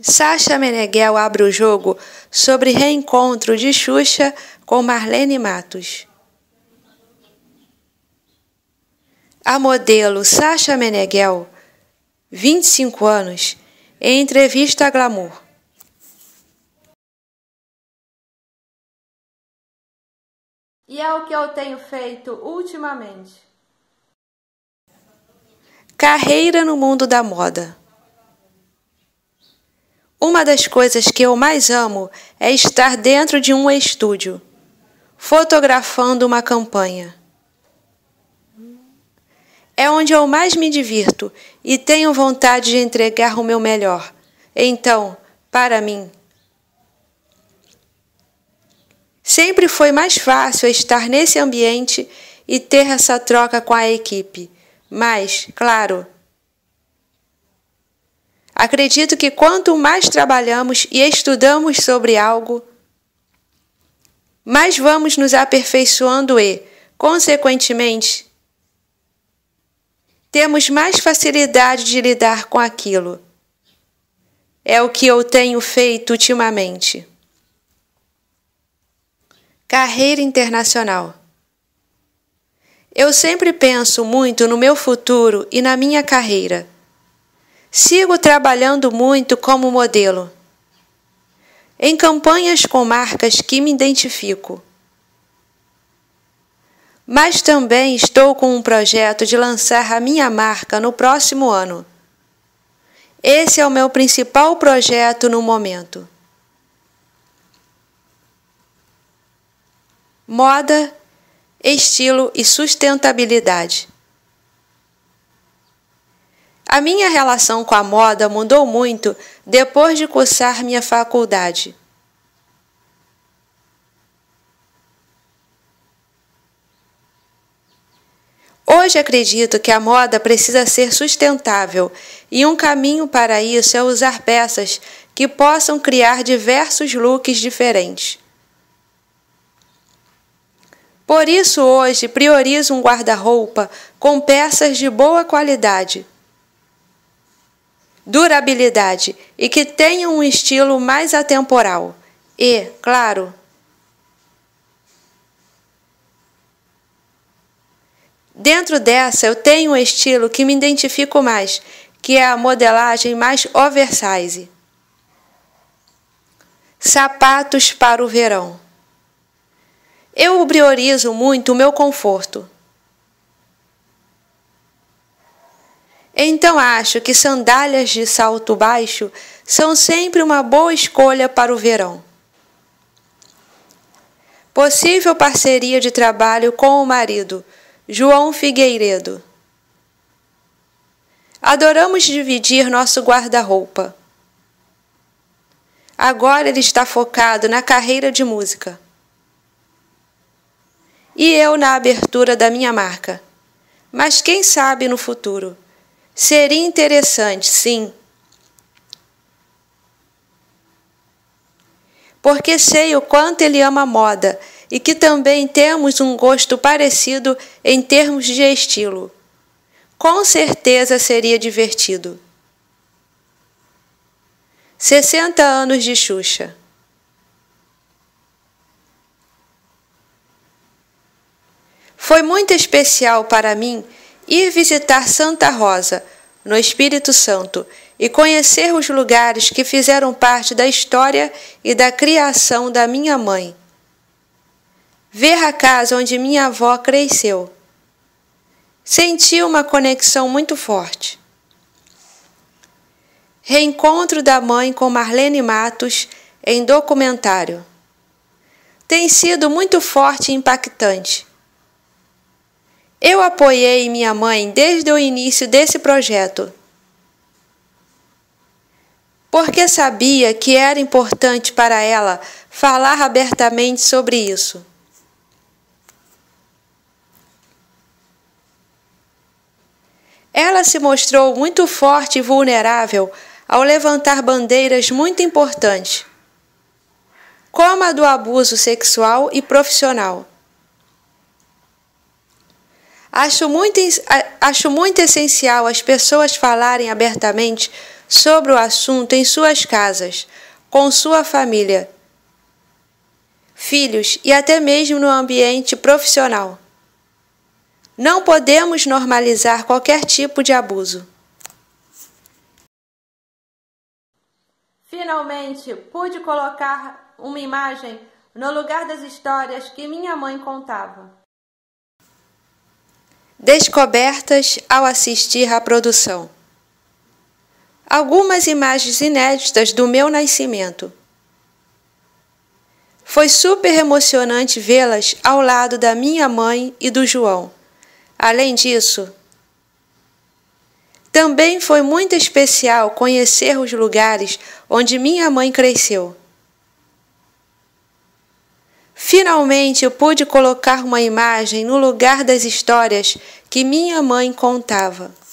Sasha Meneghel abre o jogo sobre reencontro de Xuxa com Marlene Matos. A modelo Sasha Meneghel, 25 anos, em entrevista a Glamour. E é o que eu tenho feito ultimamente. Carreira no mundo da moda. Uma das coisas que eu mais amo é estar dentro de um estúdio, fotografando uma campanha. É onde eu mais me divirto e tenho vontade de entregar o meu melhor. Então, para mim, sempre foi mais fácil estar nesse ambiente e ter essa troca com a equipe. Mas, claro, Acredito que quanto mais trabalhamos e estudamos sobre algo, mais vamos nos aperfeiçoando e, consequentemente, temos mais facilidade de lidar com aquilo. É o que eu tenho feito ultimamente. Carreira internacional. Eu sempre penso muito no meu futuro e na minha carreira. Sigo trabalhando muito como modelo. Em campanhas com marcas que me identifico. Mas também estou com um projeto de lançar a minha marca no próximo ano. Esse é o meu principal projeto no momento. Moda, estilo e sustentabilidade. A minha relação com a moda mudou muito depois de cursar minha faculdade. Hoje acredito que a moda precisa ser sustentável e um caminho para isso é usar peças que possam criar diversos looks diferentes. Por isso, hoje priorizo um guarda-roupa com peças de boa qualidade durabilidade e que tenha um estilo mais atemporal. E, claro, dentro dessa eu tenho um estilo que me identifico mais, que é a modelagem mais oversize. Sapatos para o verão. Eu priorizo muito o meu conforto. Então acho que sandálias de salto baixo são sempre uma boa escolha para o verão. Possível parceria de trabalho com o marido, João Figueiredo. Adoramos dividir nosso guarda-roupa. Agora ele está focado na carreira de música. E eu na abertura da minha marca. Mas quem sabe no futuro? Seria interessante, sim. Porque sei o quanto ele ama a moda e que também temos um gosto parecido em termos de estilo. Com certeza seria divertido. 60 anos de Xuxa. Foi muito especial para mim ir visitar Santa Rosa, no Espírito Santo, e conhecer os lugares que fizeram parte da história e da criação da minha mãe. Ver a casa onde minha avó cresceu. Senti uma conexão muito forte. Reencontro da mãe com Marlene Matos em documentário. Tem sido muito forte e impactante. Eu apoiei minha mãe desde o início desse projeto, porque sabia que era importante para ela falar abertamente sobre isso. Ela se mostrou muito forte e vulnerável ao levantar bandeiras muito importantes, como a do abuso sexual e profissional. Acho muito, acho muito essencial as pessoas falarem abertamente sobre o assunto em suas casas, com sua família, filhos e até mesmo no ambiente profissional. Não podemos normalizar qualquer tipo de abuso. Finalmente, pude colocar uma imagem no lugar das histórias que minha mãe contava descobertas ao assistir à produção. Algumas imagens inéditas do meu nascimento. Foi super emocionante vê-las ao lado da minha mãe e do João. Além disso, também foi muito especial conhecer os lugares onde minha mãe cresceu. Finalmente eu pude colocar uma imagem no lugar das histórias que minha mãe contava.